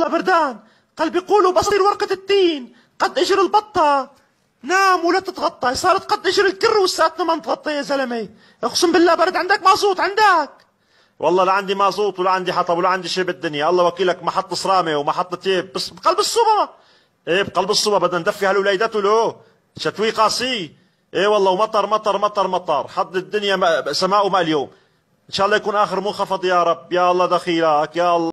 الله بردان قلبي قولوا بصير ورقة التين قد اجر البطة نام ولا تتغطى صارت قد اجر الكر وساتنا ما نتغطى يا زلمة اقسم بالله برد عندك مازوت عندك والله لا عندي مازوت ولا عندي حطب ولا عندي شيء بالدنيا الله وكيلك محط صرامة ومحط تيب بس بقلب الصوبة ايه بقلب الصوبة بدنا ندفي هالوليدات له شتوي قاسي ايه والله ومطر مطر مطر مطر حظ الدنيا سماء وما اليوم ان شاء الله يكون اخر منخفض يا رب يا الله دخيلك يا الله